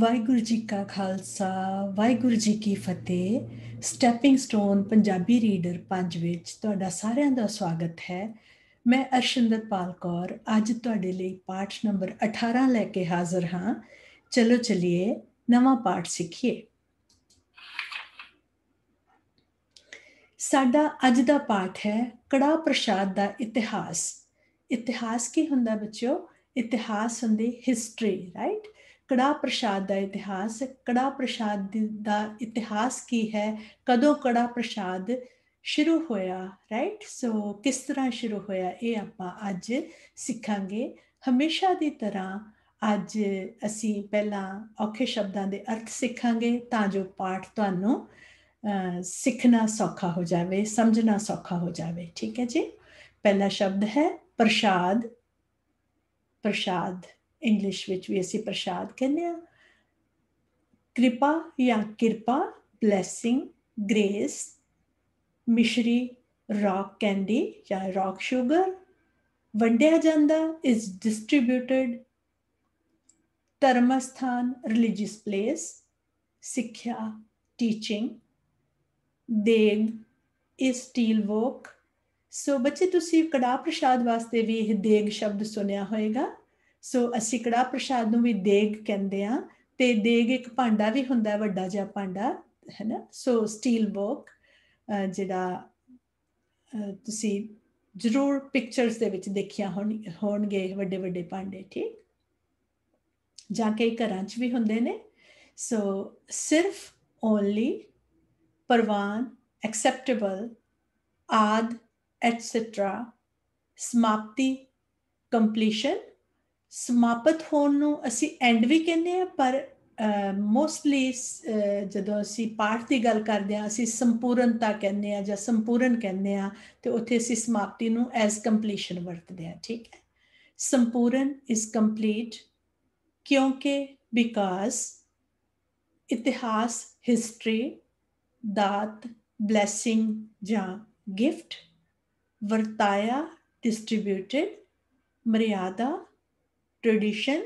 ਵਾਹਿਗੁਰੂ ਜੀ ਕਾ ਖਾਲਸਾ ਵਾਹਿਗੁਰੂ ਜੀ ਕੀ ਫਤਿਹ ਸਟੈਪਿੰਗ ਸਟੋਨ ਪੰਜਾਬੀ ਰੀਡਰ 5 ਵਿੱਚ ਤੁਹਾਡਾ ਸਾਰਿਆਂ ਦਾ ਸਵਾਗਤ ਹੈ ਮੈਂ ਅਰਸ਼ਿੰਦਰਪਾਲ ਕੌਰ ਅੱਜ ਤੁਹਾਡੇ ਲਈ ਪਾਠ ਨੰਬਰ 18 ਲੈ ਕੇ ਹਾਜ਼ਰ ਹਾਂ ਚਲੋ ਚਲਿਏ ਨਵਾਂ ਪਾਠ ਸਿੱਖੀਏ ਸਾਡਾ ਅੱਜ ਦਾ ਪਾਠ ਹੈ ਕੜਾ ਪ੍ਰਸ਼ਾਦ ਦਾ ਇਤਿਹਾਸ ਇਤਿਹਾਸ ਕੀ ਹੁੰਦਾ ਬੱਚਿਓ ਇਤਿਹਾਸ ਹੁੰਦੀ ਹਿਸਟਰੀ ਰਾਈਟ ਕੜਾ ਪ੍ਰਸ਼ਾਦ ਦਾ ਇਤਿਹਾਸ ਕੜਾ ਪ੍ਰਸ਼ਾਦ ਦਾ ਇਤਿਹਾਸ ਕੀ ਹੈ ਕਦੋਂ ਕੜਾ ਪ੍ਰਸ਼ਾਦ ਸ਼ੁਰੂ ਹੋਇਆ ਰਾਈਟ ਸੋ ਕਿਸ ਤਰ੍ਹਾਂ ਸ਼ੁਰੂ ਹੋਇਆ ਇਹ ਆਪਾਂ ਅੱਜ ਸਿੱਖਾਂਗੇ ਹਮੇਸ਼ਾ ਦੀ ਤਰ੍ਹਾਂ ਅੱਜ ਅਸੀਂ ਪਹਿਲਾਂ ਔਖੇ ਸ਼ਬਦਾਂ ਦੇ ਅਰਥ ਸਿੱਖਾਂਗੇ ਤਾਂ ਜੋ ਪਾਠ ਤੁਹਾਨੂੰ ਸਿੱਖਣਾ ਸੌਖਾ ਹੋ ਜਾਵੇ ਸਮਝਣਾ ਸੌਖਾ ਹੋ ਜਾਵੇ ਠੀਕ ਹੈ ਜੀ ਪਹਿਲਾ ਸ਼ਬਦ ਹੈ ਪ੍ਰਸ਼ਾਦ ਪ੍ਰਸ਼ਾਦ ਇੰਗਲਿਸ਼ ਵਿੱਚ ਵੀ ਅਸੀਂ ਪ੍ਰਸ਼ਾਦ ਕਹਿੰਦੇ ਆ ਕਿਰਪਾ ਜਾਂ ਕਿਰਪਾ ਬਲੇਸਿੰਗ ਗ੍ਰੇਸ ਮਿਸ਼ਰੀ ਰੌਕ ਕੈਂਡੀ ਜਾਂ ਰੌਕ ਸ਼ੂਗਰ ਵੰਡਿਆ ਜਾਂਦਾ ਇਸ ਡਿਸਟ੍ਰਿਬਿਊਟਡ ਧਰਮ ਸਥਾਨ ਰਿਲੀਜੀਅਸ ਪਲੇਸ ਸਿੱਖਿਆ ਟੀਚਿੰਗ ਦੇਗ ਇਸ ਸਟੀਲ ਵਰਕ ਸੋ ਬੱਚੇ ਤੁਸੀਂ ਕੜਾ ਪ੍ਰਸ਼ਾਦ ਵਾਸਤੇ ਵੀ ਇਹ ਦੇਗ ਸ਼ਬਦ ਸੁਣਿਆ ਹੋਵੇਗਾ ਸੋ ਅਸੀਂ ਕੜਾ ਪ੍ਰਸ਼ਾਦ ਨੂੰ ਵੀ ਦੇਗ ਕਹਿੰਦੇ ਆ ਤੇ ਦੇਗ ਇੱਕ ਭਾਂਡਾ ਵੀ ਹੁੰਦਾ ਵੱਡਾ ਜਿਹਾ ਭਾਂਡਾ ਹੈਨਾ ਸੋ ਸਟੀਲ ਵਰਕ ਜਿਹੜਾ ਤੁਸੀਂ ਜ਼ਰੂਰ ਪਿਕਚਰਸ ਦੇ ਵਿੱਚ ਦੇਖਿਆ ਹੋਣਗੇ ਵੱਡੇ ਵੱਡੇ ਭਾਂਡੇ ਠੀਕ ਜਾਂ ਕਈ ਘਰਾਂ 'ਚ ਵੀ ਹੁੰਦੇ ਨੇ ਸੋ ਸਿਰਫ ਓਨਲੀ ਪਰਵਾਨ ਐਕਸੈਪਟੇਬਲ ਆਦ ਐਟਸੈਟਰਾ ਸਮਾਪਤੀ ਕੰਪਲੀਸ਼ਨ ਸਮਾਪਤ ਹੋਣ ਨੂੰ ਅਸੀਂ ਐਂਡ ਵੀ ਕਹਿੰਦੇ ਆ ਪਰ ਮੋਸਟਲੀ ਜਦੋਂ ਅਸੀਂ ਪਾਠ ਦੀ ਗੱਲ ਕਰਦੇ ਆ ਅਸੀਂ ਸੰਪੂਰਨਤਾ ਕਹਿੰਦੇ ਆ ਜਾਂ ਸੰਪੂਰਨ ਕਹਿੰਦੇ ਆ ਤੇ ਉੱਥੇ ਅਸੀਂ ਸਮਾਪਤੀ ਨੂੰ ਐਸ ਕੰਪਲੀਸ਼ਨ ਵਰਤਦੇ ਆ ਠੀਕ ਹੈ ਸੰਪੂਰਨ ਇਜ਼ ਕੰਪਲੀਟ ਕਿਉਂਕਿ ਬਿਕਾਜ਼ ਇਤਿਹਾਸ ਹਿਸਟਰੀ ਦਾਤ ਬਲੇਸਿੰਗ ਜਾਂ ਗਿਫਟ ਵਰਤਾਇਆ ਡਿਸਟ੍ਰਿਬਿਊਟਡ ਮਰਿਆਦਾ tradition,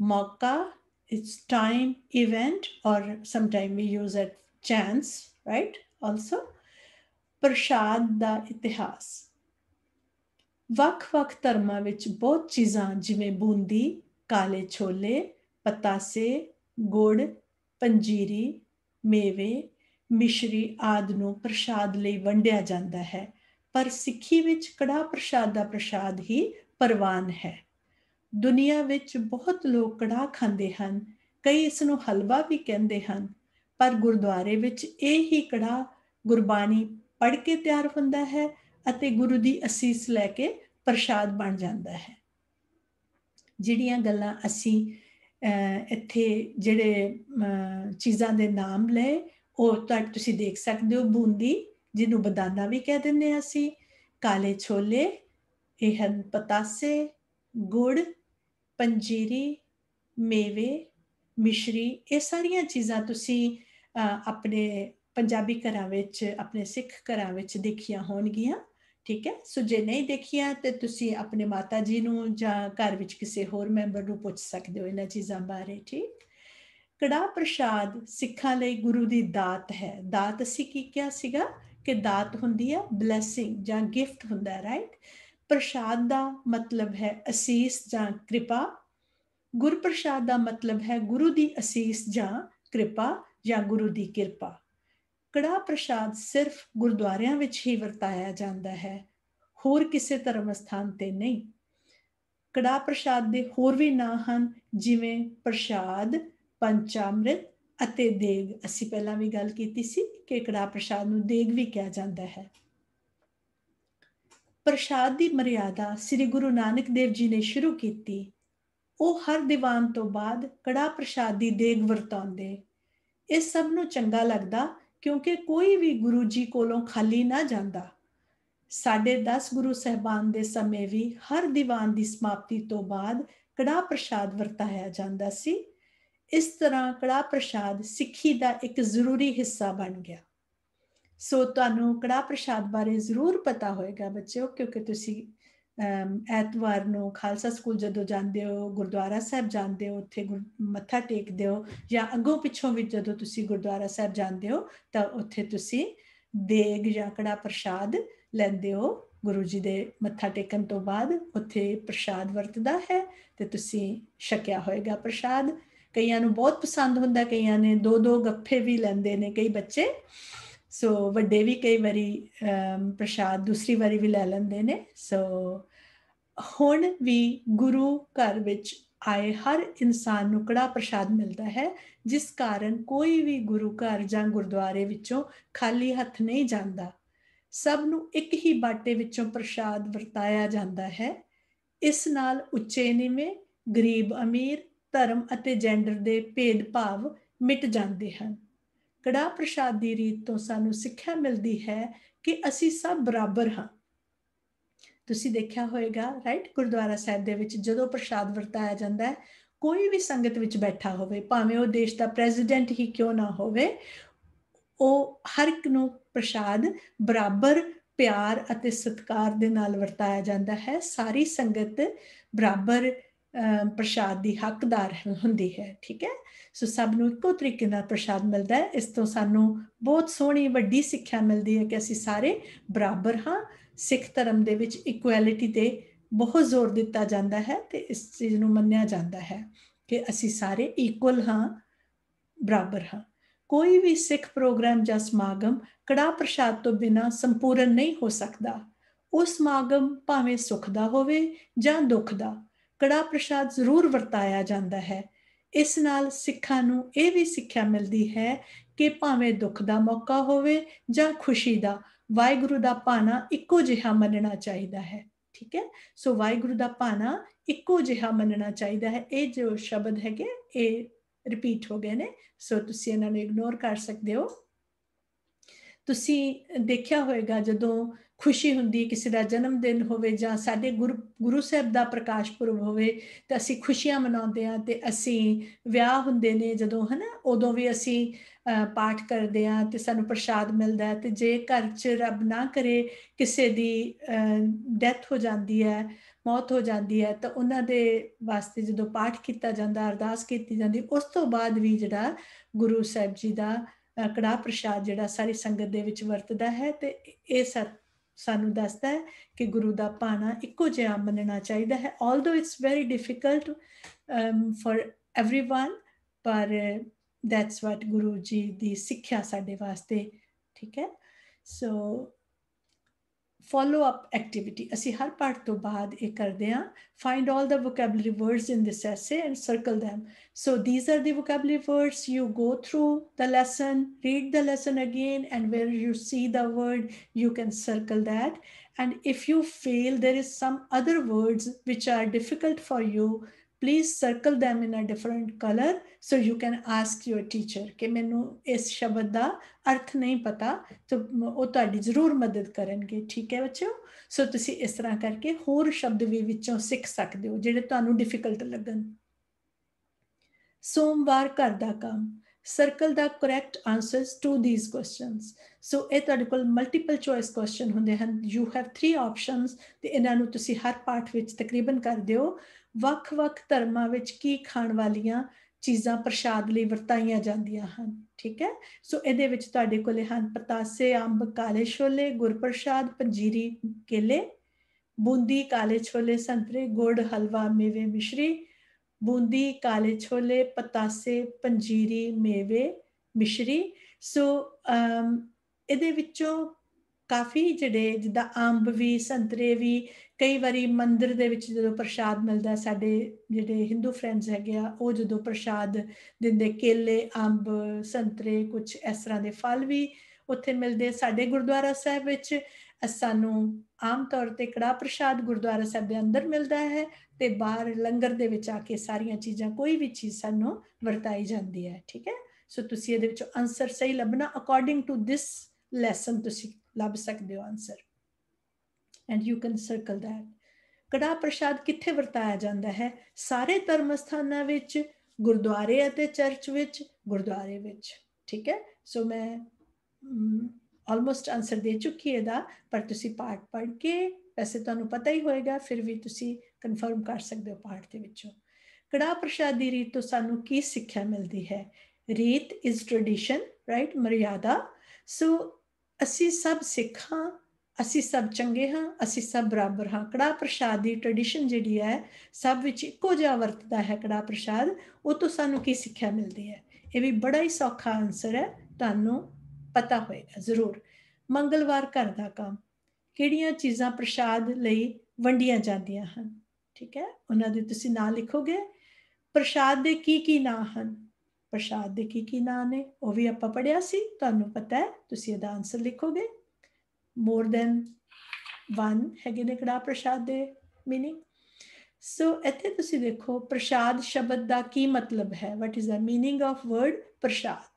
mauka, it's time, event, or sometimes we use it chance, right? Also, ਪ੍ਰਸ਼ਾਦ ਦਾ ਇਤਿਹਾਸ ਵੱਖ-ਵੱਖ ਧਰਮਾਂ ਵਿੱਚ ਬਹੁਤ ਚੀਜ਼ਾਂ ਜਿਵੇਂ ਬੂੰਦੀ, ਕਾਲੇ ਛੋਲੇ, ਪਤਾਸੇ, ਗੁੜ, ਪੰਜੀਰੀ, ਮੇਵੇ, ਮਿਸ਼ਰੀ ਆਦ ਨੂੰ ਪ੍ਰਸ਼ਾਦ ਲਈ ਵੰਡਿਆ ਜਾਂਦਾ ਹੈ ਪਰ ਸਿੱਖੀ ਵਿੱਚ ਕੜਾ ਪ੍ਰਸ਼ਾਦ ਦਾ ਪ੍ਰਸ਼ਾਦ ਹੀ ਪਰਵਾਨ ਹੈ ਦੁਨੀਆ ਵਿੱਚ ਬਹੁਤ ਲੋਕ ਕੜਾ ਖਾਂਦੇ ਹਨ ਕਈ ਇਸ ਨੂੰ ਹਲਵਾ ਵੀ ਕਹਿੰਦੇ ਹਨ ਪਰ ਗੁਰਦੁਆਰੇ ਵਿੱਚ ਇਹ ਹੀ ਕੜਾ ਗੁਰਬਾਣੀ ਪੜ ਕੇ ਤਿਆਰ ਹੁੰਦਾ ਹੈ ਅਤੇ ਗੁਰੂ ਦੀ ਅਸੀਸ ਲੈ ਕੇ ਪ੍ਰਸ਼ਾਦ ਬਣ ਜਾਂਦਾ ਹੈ ਜਿਹੜੀਆਂ ਗੱਲਾਂ ਅਸੀਂ ਇੱਥੇ ਜਿਹੜੇ ਚੀਜ਼ਾਂ ਦੇ ਨਾਮ ਲਏ ਉਹ ਤਾਂ ਤੁਸੀਂ ਦੇਖ ਸਕਦੇ ਹੋ ਬੂੰਦੀ ਜਿਹਨੂੰ ਬਦਾਨਾ ਵੀ ਕਹਿ ਦਿੰਦੇ ਅਸੀਂ ਕਾਲੇ ਛੋਲੇ ਇਹ ਹਨ ਪਤਾਸੇ ਗੁੜ ਪੰਜੀਰੀ ਮੇਵੇ ਮਿਸ਼ਰੀ ਇਹ ਸਾਰੀਆਂ ਚੀਜ਼ਾਂ ਤੁਸੀਂ ਆਪਣੇ ਪੰਜਾਬੀ ਘਰਾਂ ਵਿੱਚ ਆਪਣੇ ਸਿੱਖ ਘਰਾਂ ਵਿੱਚ ਦੇਖੀਆਂ ਹੋਣਗੀਆਂ ਠੀਕ ਹੈ ਸੋ ਜੇ ਨਹੀਂ ਦੇਖਿਆ ਤੇ ਤੁਸੀਂ ਆਪਣੇ ਮਾਤਾ ਜੀ ਨੂੰ ਜਾਂ ਘਰ ਵਿੱਚ ਕਿਸੇ ਹੋਰ ਮੈਂਬਰ ਨੂੰ ਪੁੱਛ ਸਕਦੇ ਹੋ ਇਹਨਾਂ ਚੀਜ਼ਾਂ ਬਾਰੇ ਠੀਕ ਕੜਾ ਪ੍ਰਸ਼ਾਦ ਸਿੱਖਾਂ ਲਈ ਗੁਰੂ ਦੀ ਦਾਤ ਹੈ ਦਾਤ ਅਸੀਂ ਕੀ ਕਿਹਾ ਸੀਗਾ ਕਿ ਦਾਤ ਹੁੰਦੀ ਹੈ ਬਲੇਸਿੰਗ ਜਾਂ ਗਿਫਟ ਹੁੰਦਾ ਹੈ ਰਾਈਟ ਪ੍ਰਸ਼ਾਦ ਦਾ ਮਤਲਬ ਹੈ ਅਸੀਸ ਜਾਂ ਕਿਰਪਾ ਗੁਰ ਪ੍ਰਸ਼ਾਦ ਦਾ ਮਤਲਬ ਹੈ ਗੁਰੂ ਦੀ ਅਸੀਸ ਜਾਂ ਕਿਰਪਾ ਜਾਂ ਗੁਰੂ ਦੀ ਕਿਰਪਾ ਕੜਾ ਪ੍ਰਸ਼ਾਦ ਸਿਰਫ ਗੁਰਦੁਆਰਿਆਂ ਵਿੱਚ ਹੀ ਵਰਤਾਇਆ ਜਾਂਦਾ ਹੈ ਹੋਰ ਕਿਸੇ ਧਰਮ ਸਥਾਨ ਤੇ ਨਹੀਂ ਕੜਾ ਪ੍ਰਸ਼ਾਦ ਦੇ ਹੋਰ ਵੀ ਨਾਂ ਹਨ ਜਿਵੇਂ ਪ੍ਰਸ਼ਾਦ ਪੰਚਾਮ੍ਰਿਤ ਅਤੇ ਦੇਗ ਅਸੀਂ ਪਹਿਲਾਂ ਵੀ ਗੱਲ ਕੀਤੀ ਸੀ ਕਿ ਕੜਾ ਪ੍ਰਸ਼ਾਦ ਨੂੰ ਦੇਗ ਵੀ ਕਿਹਾ ਜਾਂਦਾ ਹੈ ਪ੍ਰਸ਼ਾਦ ਦੀ ਮਰਿਆਦਾ ਸ੍ਰੀ ਗੁਰੂ ਨਾਨਕ ਦੇਵ ਜੀ ਨੇ ਸ਼ੁਰੂ ਕੀਤੀ ਉਹ ਹਰ ਦੀਵਾਨ ਤੋਂ ਬਾਅਦ ਕੜਾ ਪ੍ਰਸ਼ਾਦ ਦੀ ਦੇਗ ਵਰਤਾਉਂਦੇ ਇਹ ਸਭ ਨੂੰ ਚੰਗਾ ਲੱਗਦਾ ਕਿਉਂਕਿ ਕੋਈ ਵੀ ਗੁਰੂ ਜੀ ਕੋਲੋਂ ਖਾਲੀ ਨਾ ਜਾਂਦਾ ਸਾਡੇ 10 ਗੁਰੂ ਸਹਿਬਾਨ ਦੇ ਸਮੇਂ ਵੀ ਹਰ ਦੀਵਾਨ ਦੀ ਸਮਾਪਤੀ ਤੋਂ ਬਾਅਦ ਕੜਾ ਪ੍ਰਸ਼ਾਦ ਵਰਤਾਇਆ ਜਾਂਦਾ ਸੀ ਇਸ ਤਰ੍ਹਾਂ ਕੜਾ ਪ੍ਰਸ਼ਾਦ ਸਿੱਖੀ ਦਾ ਇੱਕ ਜ਼ਰੂਰੀ ਹਿੱਸਾ ਬਣ ਗਿਆ ਸੋ ਤੁਹਾਨੂੰ ਕੜਾ ਪ੍ਰਸ਼ਾਦ ਬਾਰੇ ਜ਼ਰੂਰ ਪਤਾ ਹੋਏਗਾ ਬੱਚਿਓ ਕਿਉਂਕਿ ਤੁਸੀਂ ਐਤਵਾਰ ਨੂੰ ਖਾਲਸਾ ਸਕੂਲ ਜਦੋਂ ਜਾਂਦੇ ਹੋ ਗੁਰਦੁਆਰਾ ਸਾਹਿਬ ਜਾਂਦੇ ਹੋ ਉੱਥੇ ਮੱਥਾ ਟੇਕਦੇ ਹੋ ਜਾਂ ਅੱਗੋਂ ਪਿੱਛੋਂ ਵੀ ਜਦੋਂ ਤੁਸੀਂ ਗੁਰਦੁਆਰਾ ਸਾਹਿਬ ਜਾਂਦੇ ਹੋ ਤਾਂ ਉੱਥੇ ਤੁਸੀਂ ਦੇਗ ਜਾਂ ਕੜਾ ਪ੍ਰਸ਼ਾਦ ਲੈਂਦੇ ਹੋ ਗੁਰੂ ਜੀ ਦੇ ਮੱਥਾ ਟੇਕਣ ਤੋਂ ਬਾਅਦ ਉੱਥੇ ਪ੍ਰਸ਼ਾਦ ਵਰਤਦਾ ਹੈ ਤੇ ਤੁਸੀਂ ਛਕਿਆ ਹੋਏਗਾ ਪ੍ਰਸ਼ਾਦ ਕਈਆਂ ਨੂੰ ਬਹੁਤ ਪਸੰਦ ਹੁੰਦਾ ਕਈਆਂ ਨੇ ਦੋ ਦੋ ਗੱਫੇ ਵੀ ਲੈਂਦੇ ਨੇ ਕਈ ਬੱਚੇ ਸੋ ਵੱਡੇ ਵੀ ਕਈ ਵਾਰੀ ਪ੍ਰਸ਼ਾਦ ਦੂਸਰੀ ਵਾਰੀ ਵੀ ਲੈ ਲੈਂਦੇ ਨੇ ਸੋ ਹੁਣ ਵੀ ਗੁਰੂ ਘਰ ਵਿੱਚ ਆਏ ਹਰ ਇਨਸਾਨ ਨੂੰ ਕੜਾ ਪ੍ਰਸ਼ਾਦ ਮਿਲਦਾ ਹੈ ਜਿਸ ਕਾਰਨ ਕੋਈ ਵੀ ਗੁਰੂ ਘਰ ਜਾਂ ਗੁਰਦੁਆਰੇ ਵਿੱਚੋਂ ਖਾਲੀ ਹੱਥ ਨਹੀਂ ਜਾਂਦਾ ਸਭ ਨੂੰ ਇੱਕ ਹੀ ਬਾਟੇ ਵਿੱਚੋਂ ਪ੍ਰਸ਼ਾਦ ਵਰਤਾਇਆ ਜਾਂਦਾ ਹੈ ਇਸ ਨਾਲ ਉੱਚੇ ਨੀਵੇਂ ਗਰੀਬ ਅਮੀਰ ਧਰਮ ਅਤੇ ਜੈਂਡਰ ਦੇ ਭੇਦ ਭਾਵ ਮਿਟ ਜਾਂਦੇ ਹਨ ਕੜਾ ਪ੍ਰਸ਼ਾਦ ਦੀ ਰੀਤ ਤੋਂ ਸਾਨੂੰ ਸਿੱਖਿਆ ਮਿਲਦੀ ਹੈ ਕਿ ਅਸੀਂ ਸਭ ਬਰਾਬਰ ਹਾਂ ਤੁਸੀਂ ਦੇਖਿਆ ਹੋਵੇਗਾ ਰਾਈਟ ਗੁਰਦੁਆਰਾ ਸਾਹਿਬ ਦੇ ਵਿੱਚ ਜਦੋਂ ਪ੍ਰਸ਼ਾਦ ਵਰਤਾਇਆ ਜਾਂਦਾ ਹੈ ਕੋਈ ਵੀ ਸੰਗਤ ਵਿੱਚ ਬੈਠਾ ਹੋਵੇ ਭਾਵੇਂ ਉਹ ਦੇਸ਼ ਦਾ ਪ੍ਰੈਜ਼ੀਡੈਂਟ ਹੀ ਕਿਉਂ ਨਾ ਹੋਵੇ ਉਹ ਹਰ ਇੱਕ ਨੂੰ ਪ੍ਰਸ਼ਾਦ ਬਰਾਬਰ ਪਿਆਰ ਅਤੇ ਸਤਿਕਾਰ ਦੇ ਨਾਲ ਵਰਤਾਇਆ ਜਾਂਦਾ ਹੈ ਸਾਰੀ ਸੰਗਤ ਬਰਾਬਰ ਪ੍ਰਸ਼ਾਦ ਦੀ ਹੱਕਦਾਰ ਹੁੰਦੀ ਹੈ ਠੀਕ ਹੈ ਸੋ ਸਭ ਨੂੰ ਇੱਕੋ ਤਰੀਕੇ ਨਾਲ ਪ੍ਰਸ਼ਾਦ ਮਿਲਦਾ ਹੈ ਇਸ ਤੋਂ ਸਾਨੂੰ ਬਹੁਤ ਸੋਹਣੀ ਵੱਡੀ ਸਿੱਖਿਆ ਮਿਲਦੀ ਹੈ ਕਿ ਅਸੀਂ ਸਾਰੇ ਬਰਾਬਰ ਹਾਂ ਸਿੱਖ ਧਰਮ ਦੇ ਵਿੱਚ ਇਕੁਐਲਿਟੀ ਤੇ ਬਹੁਤ ਜ਼ੋਰ ਦਿੱਤਾ ਜਾਂਦਾ ਹੈ ਤੇ ਇਸ ਚੀਜ਼ ਨੂੰ ਮੰਨਿਆ ਜਾਂਦਾ ਹੈ ਕਿ ਅਸੀਂ ਸਾਰੇ ਇਕੁਅਲ ਹਾਂ ਬਰਾਬਰ ਹਾਂ ਕੋਈ ਵੀ ਸਿੱਖ ਪ੍ਰੋਗਰਾਮ ਜਾਂ ਸਮਾਗਮ ਕੜਾ ਪ੍ਰਸ਼ਾਦ ਤੋਂ ਬਿਨਾ ਸੰਪੂਰਨ ਨਹੀਂ ਹੋ ਸਕਦਾ ਉਸ ਸਮਾਗਮ ਭਾਵੇਂ ਸੁਖ ਦਾ ਹੋਵੇ ਜਾਂ ਦੁੱਖ ਦਾ ਕੜਾ ਪ੍ਰਸ਼ਾਦ ਜ਼ਰੂਰ ਵਰਤਾਇਆ ਜਾਂਦਾ ਹੈ ਇਸ ਨਾਲ ਸਿੱਖਾਂ ਨੂੰ ਇਹ ਵੀ ਸਿੱਖਿਆ ਮਿਲਦੀ ਹੈ ਕਿ ਭਾਵੇਂ ਦੁੱਖ ਦਾ ਮੌਕਾ ਹੋਵੇ ਜਾਂ ਖੁਸ਼ੀ ਦਾ ਵਾਹਿਗੁਰੂ ਦਾ ਪਾਣਾ ਇੱਕੋ ਜਿਹਾ ਮੰਨਣਾ ਚਾਹੀਦਾ ਹੈ ਠੀਕ ਹੈ ਸੋ ਵਾਹਿਗੁਰੂ ਦਾ ਪਾਣਾ ਇੱਕੋ ਜਿਹਾ ਮੰਨਣਾ ਚਾਹੀਦਾ ਹੈ ਇਹ ਜੋ ਸ਼ਬਦ ਹੈਗੇ ਇਹ ਰਿਪੀਟ ਹੋ ਗਏ ਨੇ ਸੋ ਤੁਸੀਂ ਇਹਨਾਂ ਨੂੰ ਇਗਨੋਰ ਕਰ ਸਕਦੇ ਹੋ ਤੁਸੀਂ ਦੇਖਿਆ ਹੋਵੇਗਾ ਜਦੋਂ ਖੁਸ਼ੀ ਹੁੰਦੀ ਕਿਸੇ ਦਾ ਜਨਮ ਦਿਨ ਹੋਵੇ ਜਾਂ ਸਾਡੇ ਗੁਰੂ ਗੁਰੂ ਸਾਹਿਬ ਦਾ ਪ੍ਰਕਾਸ਼ ਪੁਰਬ ਹੋਵੇ ਤਾਂ ਅਸੀਂ ਖੁਸ਼ੀਆਂ ਮਨਾਉਂਦੇ ਆ ਤੇ ਅਸੀਂ ਵਿਆਹ ਹੁੰਦੇ ਨੇ ਜਦੋਂ ਹਨਾ ਉਦੋਂ ਵੀ ਅਸੀਂ ਪਾਠ ਕਰਦੇ ਆ ਤੇ ਸਾਨੂੰ ਪ੍ਰਸ਼ਾਦ ਮਿਲਦਾ ਤੇ ਜੇ ਘਰ 'ਚ ਰੱਬ ਨਾ ਕਰੇ ਕਿਸੇ ਦੀ ਡੈਥ ਹੋ ਜਾਂਦੀ ਹੈ ਮੌਤ ਹੋ ਜਾਂਦੀ ਹੈ ਤਾਂ ਉਹਨਾਂ ਦੇ ਵਾਸਤੇ ਜਦੋਂ ਪਾਠ ਕੀਤਾ ਜਾਂਦਾ ਅਰਦਾਸ ਕੀਤੀ ਜਾਂਦੀ ਉਸ ਤੋਂ ਬਾਅਦ ਵੀ ਜਿਹੜਾ ਗੁਰੂ ਸਾਹਿਬ ਜੀ ਦਾ ਕੜਾ ਪ੍ਰਸ਼ਾਦ ਜਿਹੜਾ ਸਾਰੀ ਸੰਗਤ ਦੇ ਵਿੱਚ ਵਰਤਦਾ ਹੈ ਤੇ ਇਹ ਸਤ ਸਾਨੂੰ ਦੱਸਦਾ ਹੈ ਕਿ ਗੁਰੂ ਦਾ ਪਾਣਾ ਇੱਕੋ ਜਿਹਾ ਮੰਨਣਾ ਚਾਹੀਦਾ ਹੈ although it's very difficult for everyone ਪਰ ਦੈਟਸ ਵਾਟ ਗੁਰੂ ਜੀ ਦੀ ਸਿੱਖਿਆ ਸਾਡੇ ਵਾਸਤੇ ਠੀਕ ਹੈ ਸੋ follow up activity assi har part to baad e find all the vocabulary words in this essay and circle them so these are the vocabulary words you go through the lesson read the lesson again and where you see the word you can circle that and if you fail there is some other words which are difficult for you please circle them in a different color so you can ask your teacher ਕਿ ਮੈਨੂੰ ਇਸ ਸ਼ਬਦ ਦਾ ਅਰਥ ਨਹੀਂ ਪਤਾ ਤਾਂ ਉਹ ਤੁਹਾਡੀ ਜ਼ਰੂਰ ਮਦਦ ਕਰਨਗੇ ਠੀਕ ਹੈ ਬੱਚਿਓ ਸੋ ਤੁਸੀਂ ਇਸ ਤਰ੍ਹਾਂ ਕਰਕੇ ਹੋਰ ਸ਼ਬਦ ਵੀ ਵਿੱਚੋਂ ਸਿੱਖ ਸਕਦੇ ਹੋ ਜਿਹੜੇ ਤੁਹਾਨੂੰ ਡਿਫਿਕਲਟ ਲੱਗਣ ਸੋਮਵਾਰ ਘਰ ਦਾ ਕੰਮ circle the correct answers to these questions ਸੋ ਇਹ ਤੁਹਾਡੇ ਕੋਲ ਮਲਟੀਪਲ ਚੋਇਸ ਕੁਐਸਚਨ ਹੁੰਦੇ ਹਨ ਯੂ ਹੈਵ 3 ਆਪਸ਼ਨਸ ਤੇ ਇਹਨਾਂ ਨੂੰ ਤੁਸੀਂ ਹਰ ਪਾਠ ਵਿੱਚ ਤਕਰੀਬਨ ਕਰਦੇ ਹੋ ਵੱਖ-ਵੱਖ ਧਰਮਾਂ ਵਿੱਚ ਕੀ ਖਾਣ ਵਾਲੀਆਂ ਚੀਜ਼ਾਂ ਪ੍ਰਸ਼ਾਦ ਲਈ ਵਰਤਾਈਆਂ ਜਾਂਦੀਆਂ ਹਨ ਠੀਕ ਹੈ ਸੋ ਇਹਦੇ ਵਿੱਚ ਤੁਹਾਡੇ ਕੋਲੇ ਹਨ ਪਤਾਸੇ ਅੰਬ ਕਾਲੇ ਛੋਲੇ ਗੁਰਪ੍ਰਸ਼ਾਦ ਪੰਜੀਰੀ ਕੇਲੇ ਬੂੰਦੀ ਕਾਲੇ ਛੋਲੇ ਸੰਤਰੇ ਗੁੜ ਹਲਵਾ ਮੇਵੇ ਮਿਸ਼ਰੀ ਬੂੰਦੀ ਕਾਲੇ ਛੋਲੇ ਪਤਾਸੇ ਪੰਜੀਰੀ ਮੇਵੇ ਮਿਸ਼ਰੀ ਸੋ ਇਹਦੇ ਵਿੱਚੋਂ ਕਾਫੀ ਜਿਹੜੇ ਜਿੱਦਾਂ ਆਂਬ ਵੀ ਸੰਤਰੇ ਵੀ ਕਈ ਵਾਰੀ ਮੰਦਿਰ ਦੇ ਵਿੱਚ ਜਦੋਂ ਪ੍ਰਸ਼ਾਦ ਮਿਲਦਾ ਸਾਡੇ ਜਿਹੜੇ ਹਿੰਦੂ ਫਰੈਂਡਸ ਹੈਗੇ ਆ ਉਹ ਜਦੋਂ ਪ੍ਰਸ਼ਾਦ ਦਿੰਦੇ ਕੇਲੇ ਆਂਬ ਸੰਤਰੇ ਕੁਝ ਇਸ ਤਰ੍ਹਾਂ ਦੇ ਫਲ ਵੀ ਉੱਥੇ ਮਿਲਦੇ ਸਾਡੇ ਗੁਰਦੁਆਰਾ ਸਾਹਿਬ ਵਿੱਚ ਸਾਨੂੰ ਆਮ ਤੌਰ ਤੇ ਕੜਾ ਪ੍ਰਸ਼ਾਦ ਗੁਰਦੁਆਰਾ ਸਾਹਿਬ ਦੇ ਅੰਦਰ ਮਿਲਦਾ ਹੈ ਤੇ ਬਾਹਰ ਲੰਗਰ ਦੇ ਵਿੱਚ ਆ ਕੇ ਸਾਰੀਆਂ ਚੀਜ਼ਾਂ ਕੋਈ ਵੀ ਚੀਜ਼ ਸਾਨੂੰ ਵਰਤਾਈ ਜਾਂਦੀ ਹੈ ਠੀਕ ਹੈ ਸੋ ਤੁਸੀਂ ਇਹਦੇ ਵਿੱਚ ਆਨਸਰ ਸਹੀ ਲੱਭਣਾ ਅਕੋਰਡਿੰਗ ਟੂ ਥਿਸ ਲੈਸਨ ਤੁਸੀਂ ਲੱਭ ਸਕਦੇ ਹੋ answer and you can circle that kara prashad ਕਿੱਥੇ ਵਰਤਾਇਆ ਜਾਂਦਾ ਹੈ ਸਾਰੇ ਧਰਮ ਸਥਾਨਾਂ ਵਿੱਚ ਗੁਰਦੁਆਰੇ ਅਤੇ ਚਰਚ ਵਿੱਚ ਗੁਰਦੁਆਰੇ ਵਿੱਚ ਠੀਕ ਹੈ ਸੋ ਮੈਂ ਆਲਮੋਸਟ ਆਨਸਰ ਦੇ ਚੁੱਕੀ ਹੈ ਦਾ ਪਰ ਤੁਸੀਂ ਪਾਰਟ ਪੜ੍ਹ ਕੇ ਵੈਸੇ ਤੁਹਾਨੂੰ ਪਤਾ ਹੀ ਹੋਏਗਾ ਫਿਰ ਵੀ ਤੁਸੀਂ ਕਨਫਰਮ ਕਰ ਸਕਦੇ ਹੋ ਪਾਰਟ ਦੇ ਵਿੱਚੋਂ ਕੜਾ ਪ੍ਰਸ਼ਾਦ ਦੀ ਰੀਤ ਤੋਂ ਸਾਨੂੰ ਕੀ ਸਿੱਖਿਆ ਮਿਲਦੀ ਹੈ ਰੀਤ ਇਜ਼ ਟ੍ਰੈਡੀਸ਼ਨ ਰਾਈਟ ਮਰਿਆਦਾ ਸੋ ਅਸੀਂ ਸਭ ਸਿੱਖਾਂ ਅਸੀਂ ਸਭ ਚੰਗੇ ਹਾਂ ਅਸੀਂ ਸਭ ਬਰਾਬਰ ਹਾਂ ਕੜਾ ਪ੍ਰਸ਼ਾਦ ਦੀ ਟ੍ਰੈਡੀਸ਼ਨ ਜਿਹੜੀ ਹੈ ਸਭ ਵਿੱਚ ਇੱਕੋ ਜਿਹਾ ਵਰਤਦਾ ਹੈ ਕੜਾ ਪ੍ਰਸ਼ਾਦ ਉਹ ਤੋਂ ਸਾਨੂੰ ਕੀ ਸਿੱਖਿਆ ਮਿਲਦੀ ਹੈ ਇਹ ਵੀ ਬੜਾ ਹੀ ਸੌਖਾ ਆਨਸਰ ਹੈ ਤੁਹਾਨੂੰ ਪਤਾ ਹੋਏਗਾ ਜ਼ਰੂਰ ਮੰਗਲਵਾਰ ਘਰ ਦਾ ਕੰਮ ਕਿਹੜੀਆਂ ਚੀਜ਼ਾਂ ਪ੍ਰਸ਼ਾਦ ਲਈ ਵੰਡੀਆਂ ਜਾਂਦੀਆਂ ਹਨ ਠੀਕ ਹੈ ਉਹਨਾਂ ਦੇ ਤੁਸੀਂ ਨਾਂ ਲਿਖੋਗੇ ਪ੍ਰਸ਼ਾਦ ਦੇ ਕੀ ਕੀ ਨਾਂ ਹਨ ਪ੍ਰਸ਼ਾਦ ਦੇ ਕੀ ਕੀ ਨਾਂ ਨੇ ਉਹ ਵੀ ਆਪਾਂ ਪੜਿਆ ਸੀ ਤੁਹਾਨੂੰ ਪਤਾ ਹੈ ਤੁਸੀਂ ਇਹਦਾ ਆਨਸਰ ਲਿਖੋਗੇ ਮੋਰ ਦੈਨ 1 ਹੈਗੇ ਨੇ ਕੜਾ ਪ੍ਰਸ਼ਾਦ ਦੇ ਮੀਨਿੰਗ ਸੋ ਇੱਥੇ ਤੁਸੀਂ ਦੇਖੋ ਪ੍ਰਸ਼ਾਦ ਸ਼ਬਦ ਦਾ ਕੀ ਮਤਲਬ ਹੈ what is the meaning of word prashad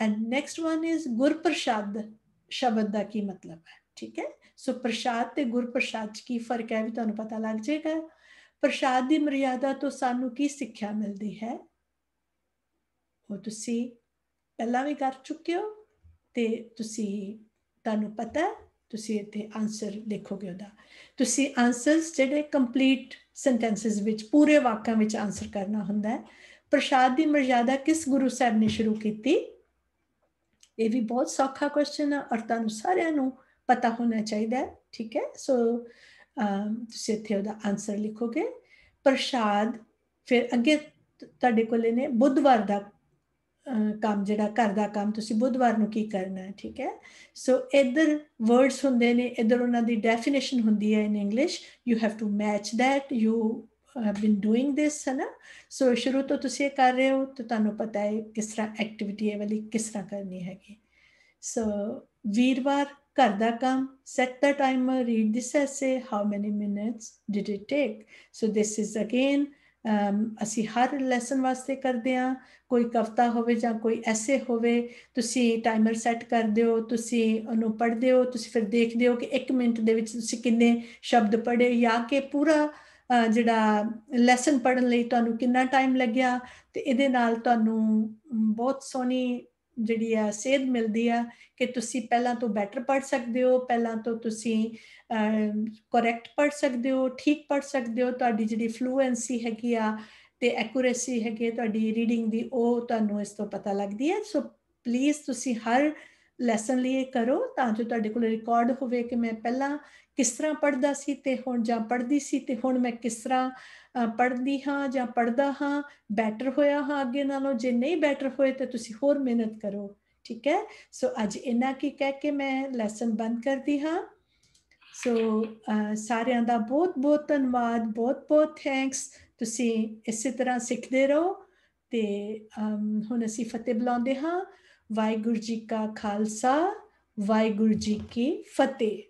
and one is is Gurprasad ਸ਼ਬਦ ਦਾ ਕੀ ਮਤਲਬ ਹੈ ਠੀਕ ਹੈ ਸੋ ਪ੍ਰਸ਼ਾਦ ਤੇ ਗੁਰ ਪ੍ਰਸ਼ਾਦ ਕੀ ਫਰਕ ਹੈ ਵੀ ਤੁਹਾਨੂੰ ਪਤਾ ਲੱਗ ਜਾਏਗਾ ਪ੍ਰਸ਼ਾਦ ਦੀ ਮਰਿਆਦਾ ਤੋਂ ਸਾਨੂੰ ਕੀ ਸਿੱਖਿਆ ਮਿਲਦੀ ਹੈ ਉਹ ਤੁਸੀਂ ਪਹਿਲਾਂ ਵੀ ਕਰ ਚੁੱਕੇ ਹੋ ਤੇ ਤੁਸੀਂ ਤੁਹਾਨੂੰ ਪਤਾ ਤੁਸੀਂ ਇੱਥੇ ਆਨਸਰ ਲਿਖੋਗੇ ਉਹਦਾ ਤੁਸੀਂ ਆਨਸਰਸ ਜਿਹੜੇ ਕੰਪਲੀਟ ਸੈਂਟੈਂਸਸ ਵਿੱਚ ਪੂਰੇ ਵਾਕਾਂ ਵਿੱਚ ਆਨਸਰ ਕਰਨਾ ਹੁੰਦਾ ਹੈ ਪ੍ਰਸ਼ਾਦ ਦੀ ਮਰਿਆਦਾ ਕਿਸ ਗੁਰੂ ਸਾਹਿਬ ਨੇ ਸ਼ੁਰੂ ਕੀਤੀ ਇਹ ਵੀ ਬਹੁਤ ਸੌਖਾ ਕੁਐਸਚਨ ਹੈ ਔਰਤਾਂ ਨੂੰ ਸਾਰਿਆਂ ਨੂੰ ਪਤਾ ਹੋਣਾ ਚਾਹੀਦਾ ਹੈ ਠੀਕ ਹੈ ਸੋ ਤੁਸੀਂ ਇੱਥੇ ਉਹਦਾ ਆਨਸਰ ਲਿਖੋਗੇ ਪ੍ਰਸ਼ਾਦ ਫਿਰ ਅੱਗੇ ਤੁਹਾਡੇ ਕੋਲੇ ਨੇ ਬੁੱਧਵਾਰ ਦਾ ਕੰਮ ਜਿਹੜਾ ਘਰ ਦਾ ਕੰਮ ਤੁਸੀਂ ਬੁੱਧਵਾਰ ਨੂੰ ਕੀ ਕਰਨਾ ਹੈ ਠੀਕ ਹੈ ਸੋ ਇਧਰ ਵਰਡਸ ਹੁੰਦੇ ਨੇ ਇਧਰ ਉਹਨਾਂ ਦੀ ਡੈਫੀਨੇਸ਼ਨ ਹੁੰਦੀ ਹੈ in English you have to match that you have been doing this ਹੈ ਨਾ ਸੋ ਸ਼ੁਰੂ ਤੋਂ ਤੁਸੀਂ ਇਹ ਕਰ ਰਹੇ ਹੋ ਤਾਂ ਤੁਹਾਨੂੰ ਪਤਾ ਹੈ ਕਿਸ ਤਰ੍ਹਾਂ ਐਕਟੀਵਿਟੀ ਇਹ ਵਾਲੀ ਕਿਸ ਤਰ੍ਹਾਂ ਕਰਨੀ ਹੈਗੀ ਸੋ ਵੀਰਵਾਰ ਘਰ ਦਾ ਕੰਮ set the timer read this essay how many minutes did it take so this is again ਅਸੀਂ ਹਰ ਲੈਸਨ ਵਾਸਤੇ ਕਰਦੇ ਆ ਕੋਈ ਕਵਤਾ ਹੋਵੇ ਜਾਂ ਕੋਈ ਐਸੇ ਹੋਵੇ ਤੁਸੀਂ ਟਾਈਮਰ ਸੈੱਟ ਕਰਦੇ ਹੋ ਤੁਸੀਂ ਉਹਨੂੰ ਪੜ੍ਹਦੇ ਹੋ ਤੁਸੀਂ ਫਿਰ ਦੇਖਦੇ ਹੋ ਕਿ 1 ਮਿੰਟ ਦੇ ਵਿੱਚ ਤੁਸੀਂ ਕਿੰਨੇ ਸ਼ਬਦ ਪੜ੍ਹੇ ਜਾਂ ਕਿ ਪੂਰਾ ਜਿਹੜਾ ਲੈਸਨ ਪੜਨ ਲਈ ਤੁਹਾਨੂੰ ਕਿੰਨਾ ਟਾਈਮ ਲੱਗਿਆ ਤੇ ਇਹਦੇ ਨਾਲ ਤੁਹਾਨੂੰ ਬਹੁਤ ਸੋਹਣੀ ਜਿਹੜੀ ਹੈ ਸੇਧ ਮਿਲਦੀ ਆ ਕਿ ਤੁਸੀਂ ਪਹਿਲਾਂ ਤੋਂ ਬੈਟਰ ਪੜ ਸਕਦੇ ਹੋ ਪਹਿਲਾਂ ਤੋਂ ਤੁਸੀਂ ਕਰੈਕਟ ਪੜ ਸਕਦੇ ਹੋ ਠੀਕ ਪੜ ਸਕਦੇ ਹੋ ਤੁਹਾਡੀ ਜਿਹੜੀ ਫਲੂਐਂਸੀ ਹੈਗੀ ਆ ਤੇ ਐਕੂਰੇਸੀ ਹੈਗੀ ਆ ਤੁਹਾਡੀ ਰੀਡਿੰਗ ਦੀ ਉਹ ਤੁਹਾਨੂੰ ਇਸ ਤੋਂ ਪਤਾ ਲੱਗਦੀ ਹੈ ਸੋ ਪਲੀਜ਼ ਤੁਸੀਂ ਹਰ ਲੈਸਨ ਲਈ ਕਰੋ ਤਾਂ ਜੋ ਤੁਹਾਡੇ ਕੋਲ ਰਿਕਾਰਡ ਹੋਵੇ ਕਿ ਮੈਂ ਪਹਿਲਾਂ ਕਿਸ ਤਰ੍ਹਾਂ ਪੜਦਾ ਸੀ ਤੇ ਹੁਣ ਜਾਂ ਪੜਦੀ ਸੀ ਤੇ ਹੁਣ ਮੈਂ ਕਿਸ ਤਰ੍ਹਾਂ ਪੜਦੀ ਹਾਂ ਜਾਂ ਪੜਦਾ ਹਾਂ ਬੈਟਰ ਹੋਇਆ ਹਾਂ ਅੱਗੇ ਨਾਲੋਂ ਜੇ ਨਹੀਂ ਬੈਟਰ ਹੋਏ ਤੇ ਤੁਸੀਂ ਹੋਰ ਮਿਹਨਤ ਕਰੋ ਠੀਕ ਹੈ ਸੋ ਅੱਜ ਇਨਾ ਕੀ ਕਹਿ ਕੇ ਮੈਂ ਲੈਸਨ ਬੰਦ ਕਰਦੀ ਹਾਂ ਸੋ ਸਾਰਿਆਂ ਦਾ ਬਹੁਤ ਬਹੁਤ ਧੰਨਵਾਦ ਬਹੁਤ ਬਹੁਤ ਥੈਂਕਸ ਤੁਸੀਂ ਇਸੇ ਤਰ੍ਹਾਂ ਸਿੱਖਦੇ ਰਹੋ ਤੇ ਹੁਣ ਅਸੀਂ ਫਤਿਹ ਬੁਲਾਉਂਦੇ ਹਾਂ ਵਾਹਿਗੁਰੂ ਜੀ ਕਾ ਖਾਲਸਾ ਵਾਹਿਗੁਰੂ ਜੀ ਕੀ ਫਤਿਹ